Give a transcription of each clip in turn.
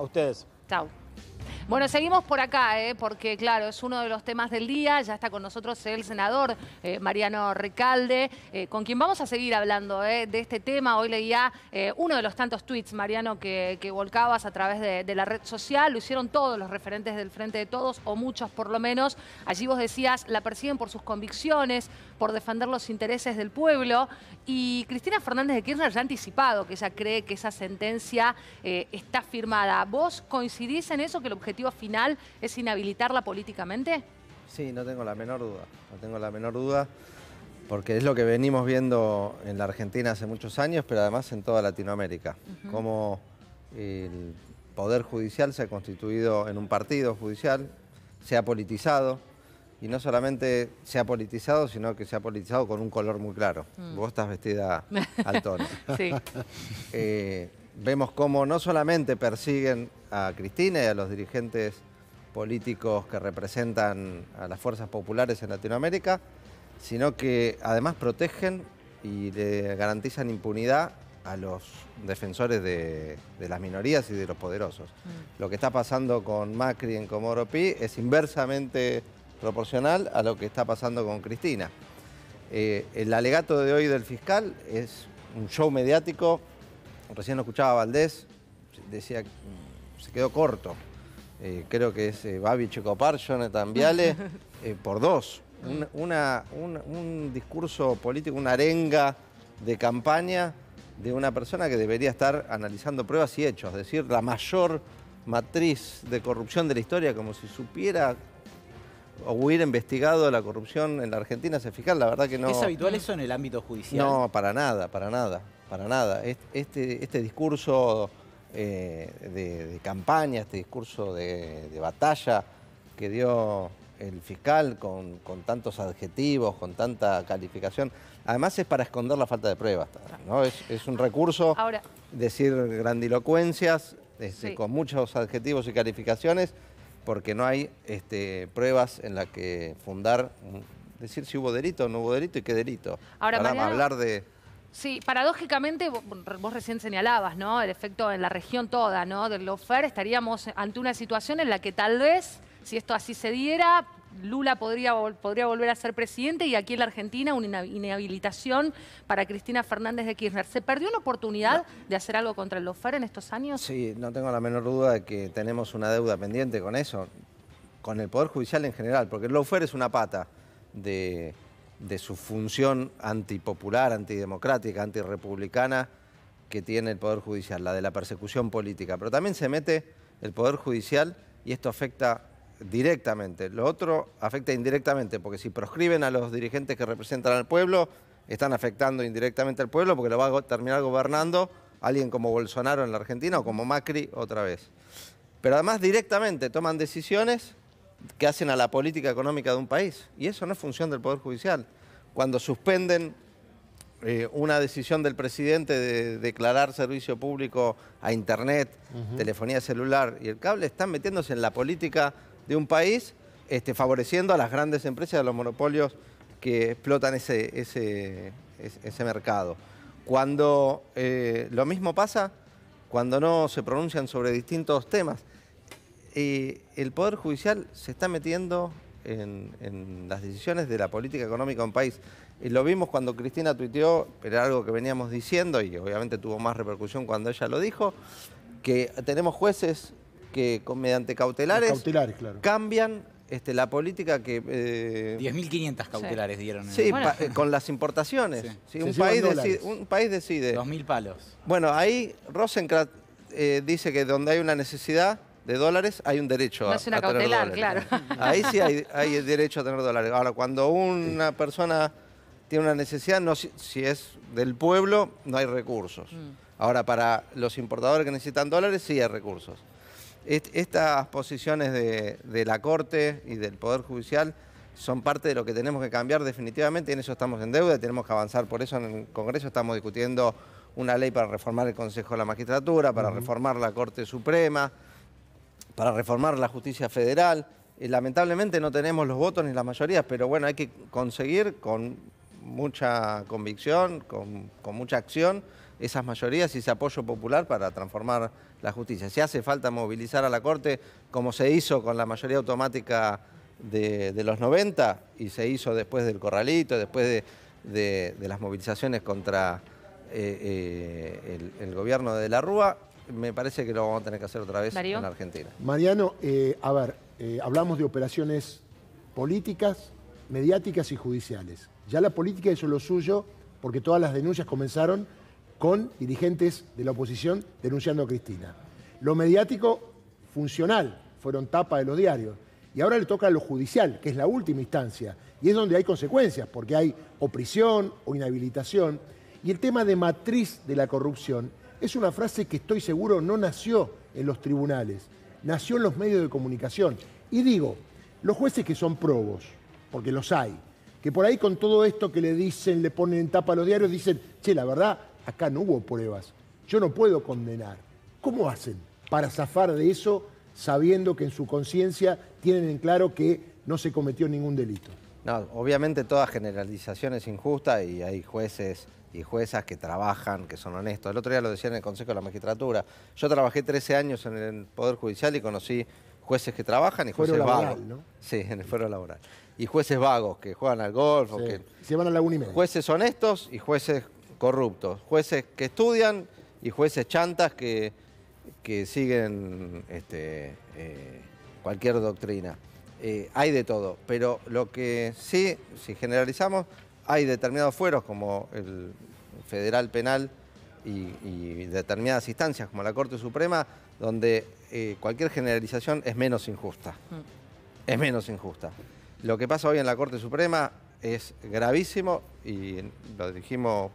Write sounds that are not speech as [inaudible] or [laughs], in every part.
ao teso. Então, Bueno, seguimos por acá, ¿eh? porque claro, es uno de los temas del día. Ya está con nosotros el senador eh, Mariano Recalde, eh, con quien vamos a seguir hablando de este tema. Hoy leía uno de los tantos tweets, Mariano, que, volcabas a través de, la red social. Lo hicieron todos los referentes del Frente de Todos, o muchos por lo menos. Allí vos decías, la persiguen por sus convicciones, por defender los intereses del pueblo. Y Cristina Fernández de Kirchner ya ha anticipado que ella cree que esa sentencia está firmada. ¿Vos coincidís en eso, que el objetivo final es inhabilitarla políticamente? Sí, no tengo la menor duda, no tengo la menor duda, porque es lo que venimos viendo en la Argentina hace muchos años, pero además en toda Latinoamérica, cómo el Poder Judicial se ha constituido en un partido judicial, se ha politizado, y no solamente se ha politizado, sino que se ha politizado con un color muy claro. Mm. Vos estás vestida al tono. [laughs] sí. Eh, vemos cómo no solamente persiguen a Cristina y a los dirigentes políticos que representan a las fuerzas populares en Latinoamérica, sino que además protegen y le garantizan impunidad a los defensores de, las minorías y de los poderosos. Mm. Lo que está pasando con Macri en Comoro es inversamente proporcional a lo que está pasando con Cristina. Eh, el alegato de hoy del fiscal es un show mediático recién lo escuchaba Valdés, decía mm, se quedó corto. Eh, creo que es eh, Babi Checopar, Jonathan Viale, [laughs] eh, por dos. Un, discurso político, una arenga de campaña de una persona que debería estar analizando pruebas y hechos, es decir, la mayor matriz de corrupción de la historia, como si supiera o hubiera investigado la corrupción en la Argentina, se fijar, la verdad que no... ¿Es habitual eso en el ámbito judicial? No, para nada, para nada para nada. Este, este, discurso eh, de, campaña, este discurso de, batalla que dio el fiscal con, tantos adjetivos, con tanta calificación, además es para esconder la falta de pruebas, Es, un recurso, decir grandilocuencias, este, con muchos adjetivos y calificaciones, porque no hay este, pruebas en las que fundar, decir si hubo delito o no hubo delito y qué delito. Ahora, hablar de Sí, paradójicamente, vos recién señalabas, ¿no? El efecto en la región toda, ¿no? Del lofer, estaríamos ante una situación en la que tal vez, si esto así se diera, Lula podría, podría volver a ser presidente y aquí en la Argentina una inhabilitación para Cristina Fernández de Kirchner. ¿Se perdió la oportunidad de hacer algo contra el lofer en estos años? Sí, no tengo la menor duda de que tenemos una deuda pendiente con eso, con el Poder Judicial en general, porque el lofer es una pata de de su función antipopular, antidemocrática, antirepublicana que tiene el Poder Judicial, la de la persecución política. Pero también se mete el Poder Judicial y esto afecta directamente. Lo otro afecta indirectamente, porque si proscriben a los dirigentes que representan al pueblo, están afectando indirectamente al pueblo porque lo va a terminar gobernando alguien como Bolsonaro en la Argentina o como Macri otra vez. Pero además directamente toman decisiones que hacen a la política económica de un país. Y eso no es función del Poder Judicial. Cuando suspenden eh, una decisión del presidente de declarar servicio público a Internet, telefonía celular y el cable, están metiéndose en la política de un país, este, favoreciendo a las grandes empresas a los monopolios que explotan ese, ese, mercado. Cuando eh, lo mismo pasa, cuando no se pronuncian sobre distintos temas, el Poder Judicial se está metiendo en, las decisiones de la política económica de un país. lo vimos cuando Cristina tuiteó, era algo que veníamos diciendo y obviamente tuvo más repercusión cuando ella lo dijo, que tenemos jueces que con, mediante cautelares, cambian este, la política que... 10.500 eh, cautelares dieron. sí, eh, con las importaciones. un, país decide, un, país 2.000 palos. Bueno, ahí Rosencrat eh, dice que donde hay una necesidad de dólares, hay un derecho a, es una [laughs] Ahí sí hay, el derecho a tener dólares. Ahora, cuando una persona tiene una necesidad, no, si, es del pueblo, no hay recursos. Mm. Ahora, para los importadores que necesitan dólares, sí hay recursos. estas posiciones de, la Corte y del Poder Judicial son parte de lo que tenemos que cambiar definitivamente y en eso estamos en deuda y tenemos que avanzar. Por eso en el Congreso estamos discutiendo una ley para reformar el Consejo de la Magistratura, para reformar la Corte Suprema, para reformar la justicia federal. Eh, lamentablemente no tenemos los votos ni las mayorías, pero bueno, hay que conseguir con mucha convicción, con, mucha acción, esas mayorías y ese apoyo popular para transformar la justicia. Si hace falta movilizar a la Corte, como se hizo con la mayoría automática de, los 90 y se hizo después del corralito, después de, las movilizaciones contra eh, eh, el gobierno de la Rúa, me parece que lo vamos a tener que hacer otra vez en Argentina. Mariano, eh, a ver, eh, hablamos de operaciones políticas, mediáticas y judiciales. Ya la política hizo lo suyo porque todas las denuncias comenzaron con dirigentes de la oposición denunciando a Cristina. Lo mediático funcional fueron tapa de los diarios. Y ahora le toca a lo judicial, que es la última instancia. Y es donde hay consecuencias, porque hay o prisión o inhabilitación. Y el tema de matriz de la corrupción es una frase que estoy seguro no nació en los tribunales, nació en los medios de comunicación. Y digo, los jueces que son probos, porque los hay, que por ahí con todo esto que le dicen, le ponen en tapa a los diarios, dicen, che, la verdad, acá no hubo pruebas, yo no puedo condenar. ¿Cómo hacen para zafar de eso sabiendo que en su conciencia tienen en claro que no se cometió ningún delito? obviamente toda generalización es injusta y hay jueces y juezas que trabajan, que son honestos. El otro día lo decía en el Consejo de la Magistratura. Yo trabajé 13 años en el Poder Judicial y conocí jueces que trabajan y jueces vagos. Sí, en el fuero laboral. Y jueces vagos que juegan al golf. Se van a la Jueces honestos y jueces corruptos. Jueces que estudian y jueces chantas que, que siguen este, eh, cualquier doctrina. Eh, hay de todo, pero lo que sí, si generalizamos, hay determinados fueros como el federal penal y, determinadas instancias como la Corte Suprema donde eh, cualquier generalización es menos injusta. Mm. Es menos injusta. Lo que pasa hoy en la Corte Suprema es gravísimo y lo dijimos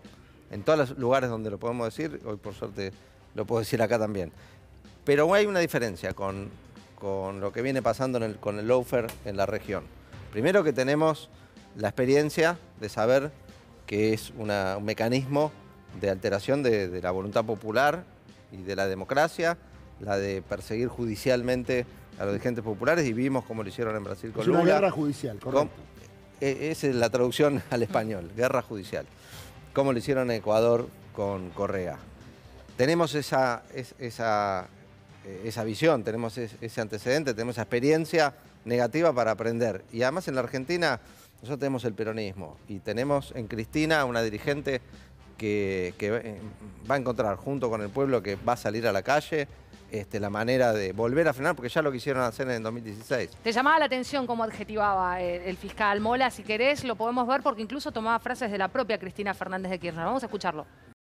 en todos los lugares donde lo podemos decir, hoy por suerte lo puedo decir acá también. Pero hay una diferencia con, lo que viene pasando en el, con el loafer en la región. Primero que tenemos la experiencia de saber que es un mecanismo de alteración de, la voluntad popular y de la democracia, la de perseguir judicialmente a los dirigentes populares y vimos cómo lo hicieron en Brasil con es guerra judicial, correcto. E, e, esa es la traducción [laughs] al español, guerra judicial. Como lo hicieron en Ecuador con Correa. Tenemos esa, esa, eh, esa visión, tenemos ese antecedente, tenemos esa experiencia negativa para aprender. Y además en la Argentina nosotros tenemos el peronismo y tenemos en Cristina una dirigente que, eh, va a encontrar junto con el pueblo que va a salir a la calle este, la manera de volver a frenar, porque ya lo quisieron hacer en el 2016. Te llamaba la atención cómo adjetivaba el, eh, el fiscal Mola, si querés lo podemos ver porque incluso tomaba frases de la propia Cristina Fernández de Kirchner. Vamos a escucharlo.